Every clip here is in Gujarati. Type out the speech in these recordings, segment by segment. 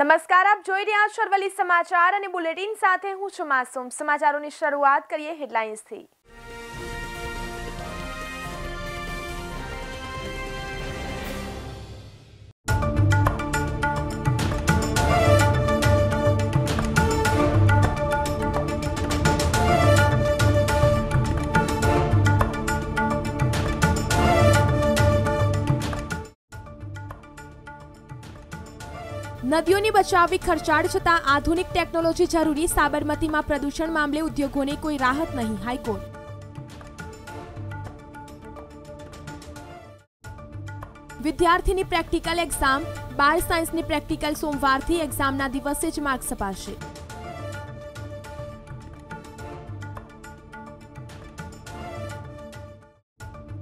નમસ્કાર આપ જોઈ રહ્યા છો અરવલ્લી સમાચાર અને બુલેટિન સાથે હું છું માસુમ સમાચારોની શરૂઆત કરીએ હેડલાઇન્સથી નદીઓની બચાવી ખર્ચાળ છતાં આધુનિક ટેકનોલોજી જરૂરી સાબરમતીમાં પ્રદૂષણ મામલે ઉદ્યોગોને કોઈ રાહત નહીં હાઈકોર્ટ વિદ્યાર્થીની પ્રેક્ટિકલ એક્ઝામ બાર સાયન્સની પ્રેક્ટિકલ સોમવારથી એક્ઝામના દિવસે જ માર્ક્સ અપાશે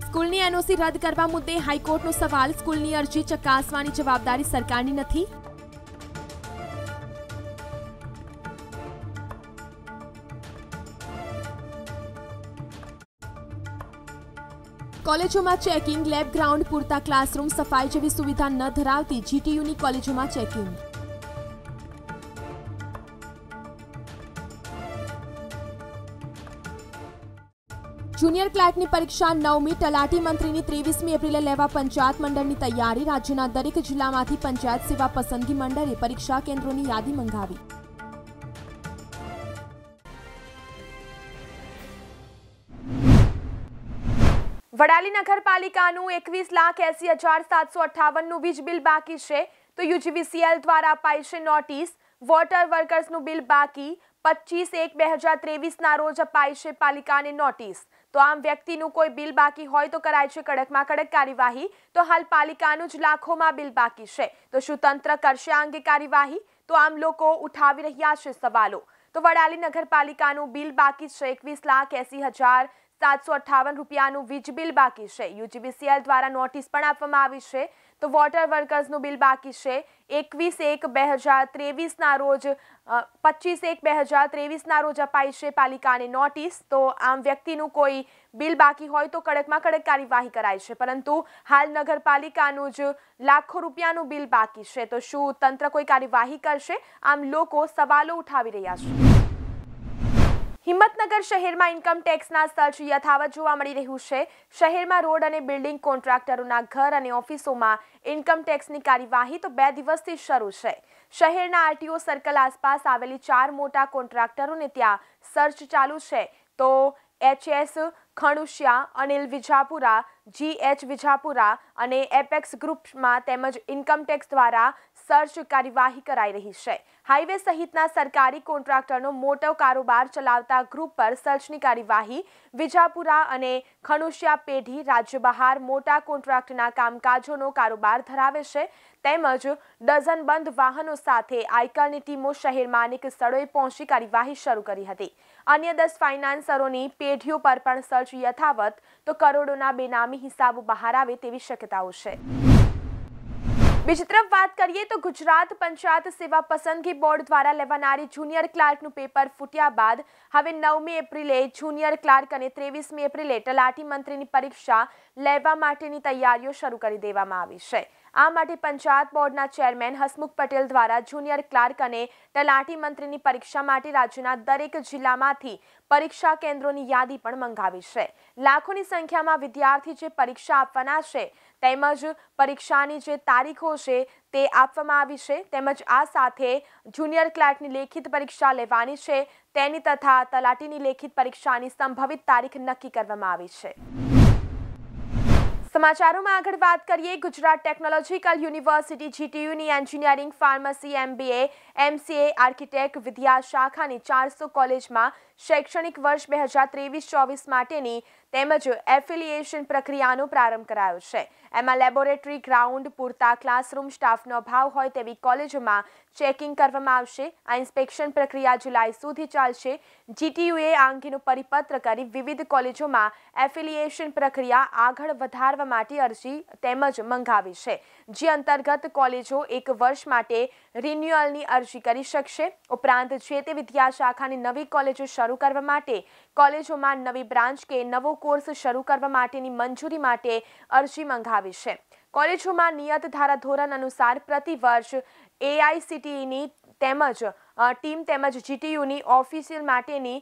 સ્કૂલની એનઓસી રદ કરવા મુદ્દે હાઈકોર્ટનો સવાલ સ્કૂલની અરજી ચકાસવાની જવાબદારી સરકારની નથી કોલેજોમાં ચેકિંગ લેબ ગ્રાઉન્ડ પૂરતા ક્લાસરૂમ સફાઈ જેવી સુવિધા ન ધરાવતી જીટીયુની કોલેજોમાં ચેકિંગ જુનિયર ક્લાર્કની પરીક્ષા નવમી તલાટી મંત્રીની ત્રેવીસમી એપ્રિલે લેવા પંચાયત મંડળની તૈયારી રાજ્યના દરેક જિલ્લામાંથી પંચાયત સેવા પસંદગી મંડળે પરીક્ષા કેન્દ્રોની યાદી મંગાવી વડાલી નગરપાલિકાનું એકવીસ લાખ એસી હજાર સાતસો અઠ્ઠાવનનું વીજ બિલ બાકી છે તો યુજીવીસીએલ દ્વારા અપાઈ છે નોટિસ વોટર વર્કર્સનું બિલ બાકી પચીસ એક બે હજાર ત્રેવીસના રોજ અપાય છે પાલિકાને નોટિસ તો આમ વ્યક્તિનું કોઈ બિલ બાકી હોય તો કરાય છે કડકમાં કડક કાર્યવાહી તો હાલ પાલિકાનું જ લાખોમાં બિલ બાકી છે તો શું તંત્ર કરશે આ અંગે કાર્યવાહી તો આમ લોકો ઉઠાવી રહ્યા છે સવાલો તો વડાલી નગરપાલિકાનું બિલ બાકી છે એકવીસ લાખ એસી હજાર સાતસો અઠ્ઠાવન રૂપિયાનું વીજ બિલ બાકી છે યુજીબીસીએલ દ્વારા નોટિસ પણ આપવામાં આવી છે તો વોટર વર્કર્સનું બિલ બાકી છે એકવીસ એક બે હજાર ત્રેવીસના રોજ પચીસ એક બે હજાર ત્રેવીસના રોજ અપાઈ છે પાલિકાની નોટિસ તો આમ વ્યક્તિનું કોઈ બિલ બાકી હોય તો કડકમાં કડક કાર્યવાહી કરાય છે પરંતુ હાલ નગરપાલિકાનું જ લાખો રૂપિયાનું બિલ બાકી છે તો શું તંત્ર કોઈ કાર્યવાહી કરશે આમ લોકો સવાલો ઉઠાવી રહ્યા છે હિંમતનગર શહેરમાં ઇન્કમ ટેક્સના સર્ચ યથાવત જોવા મળી રહ્યું છે શહેરમાં રોડ અને બિલ્ડિંગ કોન્ટ્રાક્ટરોના ઘર અને ઓફિસોમાં ઇન્કમટેક્સની કાર્યવાહી તો બે દિવસથી શરૂ છે શહેરના આરટીઓ સર્કલ આસપાસ આવેલી ચાર મોટા કોન્ટ્રાક્ટરોને ત્યાં સર્ચ ચાલુ છે તો HS Khanushiya Anil Vijapura G H Vijapura અને એપેક્સ ગ્રુપમાં તેમજ ઇન્કમટેક્સ દ્વારા સર્ચ કાર્યવાહી કરાઈ રહી છે હાઈવે સહિતના સરકારી કોન્ટ્રાક્ટરનો મોટો કારોબાર ચલાવતા ગ્રુપ પર સર્ચની કાર્યવાહી વિજાપુરા અને ખણુશિયા પેઢી રાજ્ય બહાર મોટા કોન્ટ્રાક્ટના કામકાજોનો કારોબાર ધરાવે છે તેમજ ડઝનબંધ વાહનો સાથે આયકરની ટીમો શહેરમાં અનેક સ્થળોએ પહોંચી કાર્યવાહી શરૂ કરી હતી અન્ય દસ ફાઇનાન્સરોની પેઢીઓ પર પણ સર્ચ યથાવત તો કરોડોના બેનામી હિસાબો બહાર આવે તેવી શક્યતાઓ છે બીજી તરફ વાત કરીએ તો ગુજરાત પંચાયત સેવા પસંદગી બોર્ડ દ્વારા લેવાનારી જુનિયર ક્લાર્કનું પેપર ફૂટ્યા બાદ હવે નવમી એપ્રિલે જુનિયર ક્લાર્ક અને ત્રેવીસમી એપ્રિલે તલાટી મંત્રીની પરીક્ષા લેવા માટેની તૈયારીઓ શરૂ કરી દેવામાં આવી છે આ માટે પંચાયત બોર્ડના ચેરમેન હસમુખ પટેલ દ્વારા જુનિયર ક્લાર્ક અને તલાટી મંત્રીની પરીક્ષા માટે રાજ્યના દરેક જિલ્લામાંથી પરીક્ષા કેન્દ્રોની યાદી પણ મંગાવી છે લાખોની સંખ્યામાં વિદ્યાર્થી જે પરીક્ષા આપવાના છે તેમજ પરીક્ષાની જે તારીખો છે તે આપવામાં આવી છે તેમજ આ સાથે જુનિયર ક્લાર્કની લેખિત પરીક્ષા લેવાની છે તેની તથા તલાટીની લેખિત પરીક્ષાની સંભવિત તારીખ નક્કી કરવામાં આવી છે સમાચારોમાં આગળ વાત કરીએ ગુજરાત ટેકનોલોજીકલ યુનિવર્સિટી જીટીયુની engineering pharmacy MBA MCA architect વિદ્યા શાખાની ચારસો કોલેજમાં શૈક્ષણિક વર્ષ બે હજાર ત્રેવીસ ચોવીસ માટેની તેમજ એફિલિએશન પ્રક્રિયાનો પ્રારંભ કરાયો છે એમાં લેબોરેટરી ગ્રાઉન્ડ પૂરતા ક્લાસરૂમ સ્ટાફનો અભાવ હોય તેવી કોલેજોમાં ચેકિંગ કરવામાં આવશે આ ઇન્સ્પેક્શન પ્રક્રિયા જુલાઈ સુધી ચાલશે જીટીયુએ આ અંગેનો પરિપત્ર કરી વિવિધ કોલેજોમાં એફિલિએશન પ્રક્રિયા આગળ વધારવા માટે અરજી તેમજ મંગાવી છે જે અંતર્ગત કોલેજો એક વર્ષ માટે રિન્યુઅલની અરજી કરી શકશે ઉપરાંત જે તે વિદ્યાશાખાની નવી કોલેજો શરૂ કરવા માટે કોલેજોમાં નવી બ્રાન્ચ કે નવો કોર્સ શરૂ કરવા માટેની મંજૂરી માટે અરજી મંગાવી છે કોલેજોમાં નિયત ધોરણ અનુસાર પ્રતિ વર્ષ એઆઈસીટીઈની e તેમજ ટીમ તેમજ જીટીયુની ઓફિસિયલ માટેની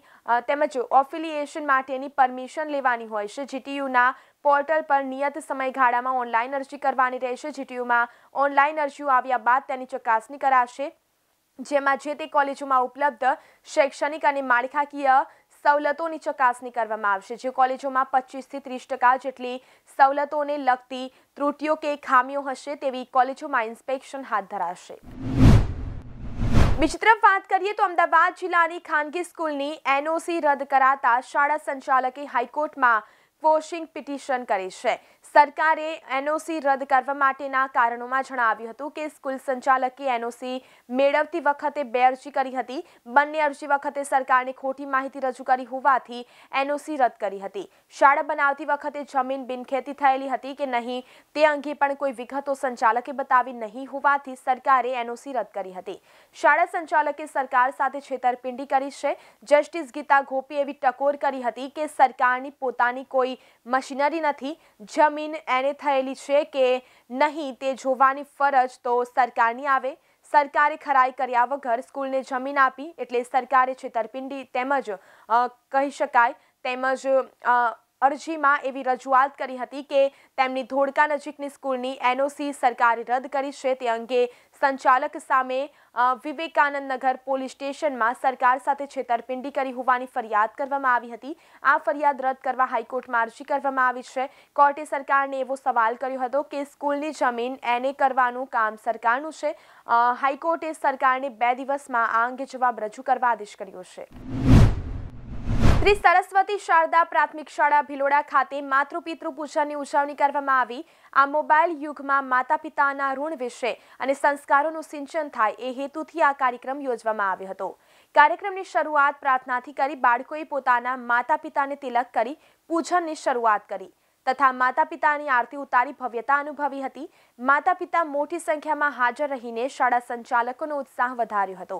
તેમજ ઓફિલિએશન માટેની પરમિશન લેવાની હોય છે જીટીયુના પોર્ટલ પર નિયત સમયગાળામાં ઓનલાઈન અરજી કરવાની રહેશે જીટીયુમાં ઓનલાઈન અરજીઓ આવ્યા બાદ તેની ચકાસણી કરાશે જેમાં જે તે કોલેજોમાં ઉપલબ્ધ શૈક્ષણિક અને માળખાકીય સવલતોની ચકાસણી કરવામાં આવશે જે કોલેજોમાં પચીસથી ત્રીસ ટકા જેટલી સવલતોને લગતી ત્રુટિઓ કે ખામીઓ હશે તેવી કોલેજોમાં ઇન્સ્પેક્શન હાથ ધરાશે બીજી તરફ વાત કરીએ તો અમદાવાદ જિલ્લાની ખાનગી સ્કૂલની એનઓસી રદ કરાતા શાળા સંચાલકે હાઈકોર્ટમાં વોશિંગ પિટિશન કરી છે સરકારે એનઓસી રદ કરવા માટેના કારણોમાં જણાવ્યું હતું કે સ્કૂલ સંચાલકે એનઓસી મેળવતી વખતે બે અરજી કરી હતી બંને અરજી વખતે સરકારને ખોટી માહિતી રજૂ કરી હોવાથી એનઓસી રદ કરી હતી શાળા બનાવતી વખતે જમીન બિનખેતી થયેલી હતી કે નહીં તે અંગે પણ કોઈ વિગતો સંચાલકે બતાવી નહીં હોવાથી સરકારે એનઓસી રદ કરી હતી શાળા સંચાલકે સરકાર સાથે છેતરપિંડી કરી છે જસ્ટિસ ગીતા ગોપી એવી ટકોર કરી હતી કે સરકારની પોતાની કોઈ કોઈ મશીનરી નથી જમીન એને થયેલી છે કે નહીં તે જોવાની ફરજ તો સરકારની આવે સરકારે ખરાઈ કર્યા વગર સ્કૂલને જમીન આપી એટલે સરકારે છેતરપિંડી તેમજ કહી શકાય તેમજ અરજીમાં એવી રજૂઆત કરી હતી કે તેમની ધોળકા નજીકની સ્કૂલની એનઓસી સરકારે રદ કરી છે તે અંગે સંચાલક સામે વિવેકાનંદ નગર પોલીસ સ્ટેશનમાં સરકાર સાથે છેતરપિંડી કરી હોવાની ફરિયાદ કરવામાં આવી હતી આ ફરિયાદ રદ કરવા હાઈકોર્ટમાં અરજી કરવામાં આવી છે કોર્ટે સરકારને એવો સવાલ કર્યો હતો કે સ્કૂલની જમીન એને કરવાનું કામ સરકારનું છે હાઈકોર્ટે સરકારને બે દિવસમાં આ અંગે જવાબ રજૂ કરવા આદેશ કર્યો છે શ્રી સરસ્વતી શારદા પ્રાથમિક શાળા ભિલોડા ખાતે માતૃપિતૃ પૂજાની ઉજવણી કરવામાં આવી આ મોબાઈલ યુગમાં માતા પિતાના ઋણ વિશે અને સંસ્કારોનું સિંચન થાય એ હેતુથી આ કાર્યક્રમ યોજવામાં આવ્યો હતો કાર્યક્રમની શરૂઆત પ્રાર્થનાથી કરી બાળકોએ પોતાના માતા પિતાને તિલક કરી પૂજનની શરૂઆત કરી તથા માતા પિતાની આરતી ઉતારી ભવ્યતા અનુભવી હતી માતા પિતા મોટી સંખ્યામાં હાજર રહીને શાળા સંચાલકોનો ઉત્સાહ વધાર્યો હતો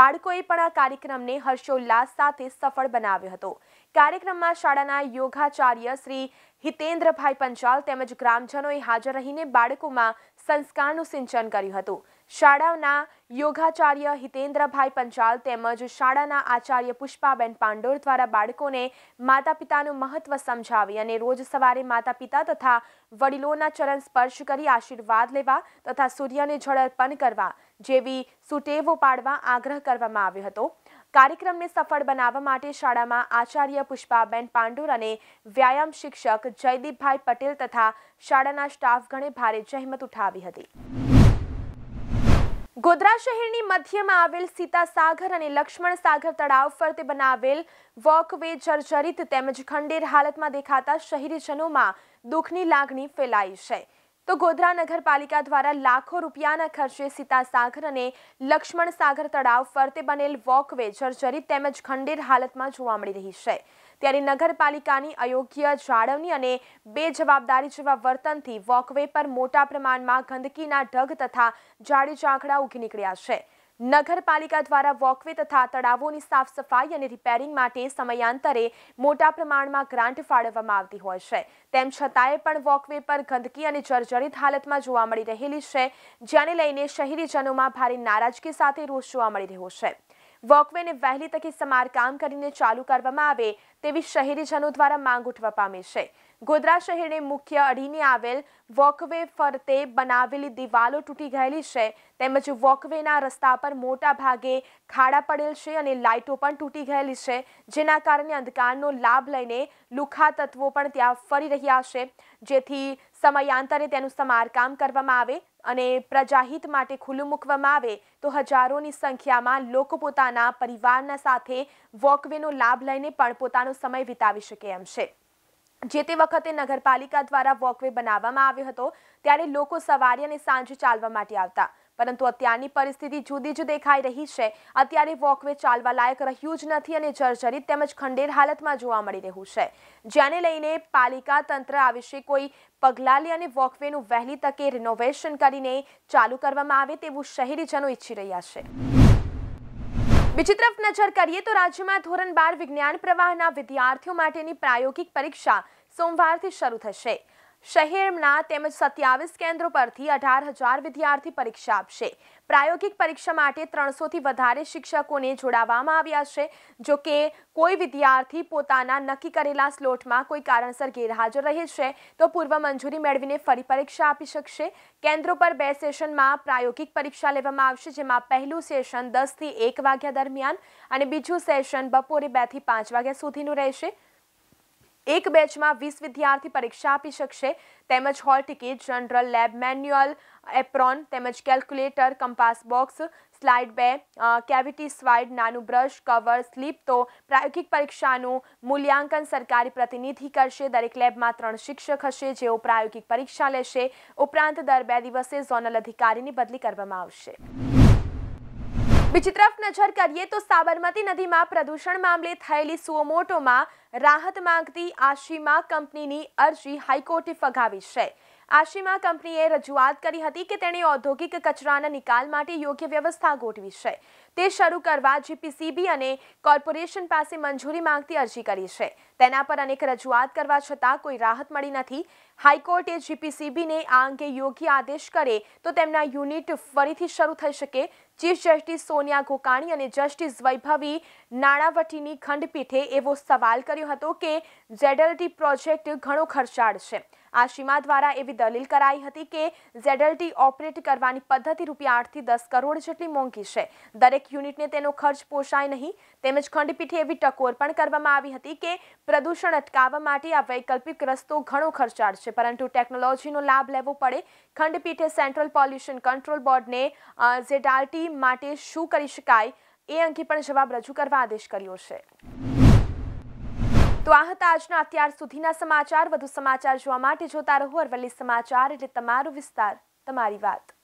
બાળકોએ પણ આ કાર્યક્રમને હર્ષોલ્લાસ સાથે સફળ બનાવ્યો હતો કાર્યક્રમમાં શાળાના યોગાચાર્ય શ્રી હિતેન્દ્રભાઈ પંચાલ તેમજ ગ્રામજનોએ હાજર રહીને બાળકોમાં સંસ્કારનું સિંચન કર્યું હતું શાળાના યોગાચાર્ય હિતેન્દ્રભાઈ પંચાલ તેમજ શાળાના આચાર્ય પુષ્પાબેન પાંડોર દ્વારા બાળકોને માતા પિતાનું મહત્વ સમજાવી અને રોજ સવારે માતા પિતા તથા વડીલોના ચરણ સ્પર્શ કરી આશીર્વાદ લેવા તથા સૂર્યને જળ અર્પણ કરવા જેવી સુટેવો પાડવા આગ્રહ કરવામાં આવ્યો હતો કાર્યક્રમને સફળ બનાવવા માટે શાળામાં આચાર્ય પુષ્પાબેન પાંડુર અને વ્યાયામ શિક્ષક જયદીપભાઈ પટેલ તથા શાળાના સ્ટાફ ગણે ભારે જહેમત ઉઠાવી હતી ગોધરા શહેરની મધ્યમાં આવેલ સીતાસાગર અને લક્ષ્મણ સાગર તળાવ ફરતે બનાવેલ વોકવે જર્જરિત તેમજ ખંડેર હાલતમાં દેખાતા શહેરીજનોમાં દુઃખની લાગણી ફેલાઈ છે તો ગોધરા નગરપાલિકા દ્વારા લાખો રૂપિયાના ખર્ચે સીતાસાગર અને લક્ષ્મણ તળાવ ફરતે બનેલ વોકવે જર્જરિત તેમજ ખંડેર હાલતમાં જોવા મળી રહી છે ત્યારે નગરપાલિકાની અયોગ્ય જાળવણી અને બેજવાબદારી જેવા વર્તનથી વોકવે પર મોટા પ્રમાણમાં ગંદકીના ઢગ તથા જાડી ઝાંખડા ઉગી નીકળ્યા છે નગરપાલિકા દ્વારા વોકવે તથા તળાવોની સાફ સફાઈ અને રિપેરિંગ માટે સમયાંતરે મોટા પ્રમાણમાં ગ્રાન્ટ ફાળવવામાં આવતી હોય છે તેમ છતાંય પણ વોકવે પર ગંદકી અને જર્જરિત હાલતમાં જોવા મળી રહેલી છે જેને લઈને શહેરીજનોમાં ભારે નારાજગી સાથે રોષ જોવા મળી રહ્યો છે વોકવેને વહેલી તકે સમારકામ કરીને ચાલુ કરવામાં આવે તેવી શહેરીજનો દ્વારા માંગ ઉઠવા પામી છે ગોધરા શહેરની મુખ્ય અડીને આવેલ વોકવે ફરતે બનાવેલી દિવાલો તૂટી ગયેલી છે તેમજ વોકવેના રસ્તા પર મોટા ભાગે ખાડા પડેલ છે અને લાઇટો પણ તૂટી ગયેલી છે જેના કારણે અંધકારનો લાભ લઈને લુખા તત્વો પણ ત્યાં ફરી રહ્યા છે જેથી સમયાંતરે તેનું સમારકામ કરવામાં આવે અને પ્રજાહિત માટે ખુલ્લું મૂકવામાં આવે તો હજારોની સંખ્યામાં લોકો પોતાના પરિવારના સાથે વોકવેનો લાભ લઈને પણ પોતાનો સમય વિતાવી શકે એમ છે જે તે વખતે નગરપાલિકા દ્વારા વોકવે બનાવવામાં આવ્યો હતો ત્યારે લોકો સવારી અને સાંજે ચાલવા માટે આવતા પરંતુ અત્યારની પરિસ્થિતિ જુદી જ દેખાઈ રહી છે અત્યારે વોકવે ચાલવા લાયક રહ્યું જ નથી અને જર્જરિત તેમજ ખંડેર હાલતમાં જોવા મળી રહ્યું છે જેને લઈને પાલિકા તંત્ર આ વિશે કોઈ પગલાં લે અને વોકવેનું વહેલી તકે રિનોવેશન કરીને ચાલુ કરવામાં આવે તેવું શહેરીજનો ઈચ્છી રહ્યા છે બીજી તરફ નજર કરીએ તો રાજ્યમાં ધોરણ બાર વિજ્ઞાન પ્રવાહના વિદ્યાર્થીઓ માટેની પ્રાયોગિક પરીક્ષા સોમવારથી શરૂ થશે શહેરના તેમજ સત્યાવીસ કેન્દ્રો પરથી અઢાર હજાર વિદ્યાર્થી પરીક્ષા આપશે પ્રાયોગિક પરીક્ષા માટે ત્રણસોથી વધારે શિક્ષકોને જોડાવવામાં આવ્યા છે જો કે કોઈ વિદ્યાર્થી પોતાના નક્કી કરેલા સ્લોટમાં કોઈ કારણસર ગેરહાજર રહે છે તો પૂર્વ મંજૂરી મેળવીને ફરી પરીક્ષા આપી શકશે કેન્દ્રો પર બે સેશનમાં પ્રાયોગિક પરીક્ષા લેવામાં આવશે જેમાં પહેલું સેશન દસથી એક વાગ્યા દરમિયાન અને બીજું સેશન બપોરે બેથી પાંચ વાગ્યા સુધીનું રહેશે એક બેચમાં વીસ વિદ્યાર્થી પરીક્ષા આપી શકશે તેમજ hall ticket general lab manual apron તેમજ કેલ્ક્યુલેટર કંપાસ બોક્સ સ્લાઇડ બે કેવિટી સ્વાઇડ નાનું બ્રશ કવર સ્લીપ તો પ્રાયોગિક પરીક્ષાનું મૂલ્યાંકન સરકારી પ્રતિનિધિ કરશે દરેક લેબમાં ત્રણ શિક્ષક હશે જેઓ પ્રાયોગિક પરીક્ષા લેશે ઉપરાંત દર બે દિવસે ઝોનલ અધિકારીની બદલી કરવામાં આવશે બીજી તરફ નજર કરીએ તો સાબરમતી નદીમાં પ્રદૂષણ મામલે થયેલી સુઓમોટોમાં રાહત માંગતી આશીમા કંપનીની અરજી હાઈકોર્ટે ફગાવી છે આશીમા કંપનીએ રજૂઆત કરી હતી કે તેણે ઔદ્યોગિક કચરાના નિકાલ માટે યોગ્ય વ્યવસ્થા ગોઠવી છે તે શરૂ કરવા જીપીસીબી અને કોર્પોરેશન પાસે મંજૂરી માંગતી અરજી કરી છે તેના પર અનેક રજૂઆત કરવા છતાં કોઈ રાહત મળી નથી હાઈકોર્ટે જીપીસીબીને આ અંગે યોગ્ય આદેશ કરે તો તેમના યુનિટ ફરીથી શરૂ થઈ શકે ચીફ જસ્ટિસ સોનિયા ગોકાણી અને જસ્ટિસ વૈભવી નાણાવટીની ખંડપીઠે એવો સવાલ કર્યો હતો કે જેડલટી પ્રોજેક્ટ ઘણો ખર્ચાળ છે આ સીમા દ્વારા એવી દલીલ કરાઈ હતી કે ઝેડલટી ઓપરેટ કરવાની પદ્ધતિ રૂપિયા આઠથી દસ કરોડ જેટલી મોંઘી છે દરેક યુનિટને તેનો ખર્ચ પોષાય નહીં તેમજ ખંડપીઠે એવી ટકોર પણ કરવામાં આવી હતી કે પ્રદૂષણ અટકાવવા માટે આ વૈકલ્પિક રસ્તો ઘણો ખર્ચાળ છે પરંતુ ટેકનોલોજીનો લાભ લેવો પડે ખંડપીઠે સેન્ટ્રલ પોલ્યુશન કંટ્રોલ બોર્ડને ઝેડાલ્ટી માટે શું કરી શકાય એ અંગે પણ જવાબ રજૂ કરવા આદેશ કર્યો છે તો આ હતા આજના અત્યાર સુધીના સમાચાર વધુ સમાચાર જોવા માટે જોતા રહો અરવલ્લી સમાચાર એટલે તમારો વિસ્તાર તમારી વાત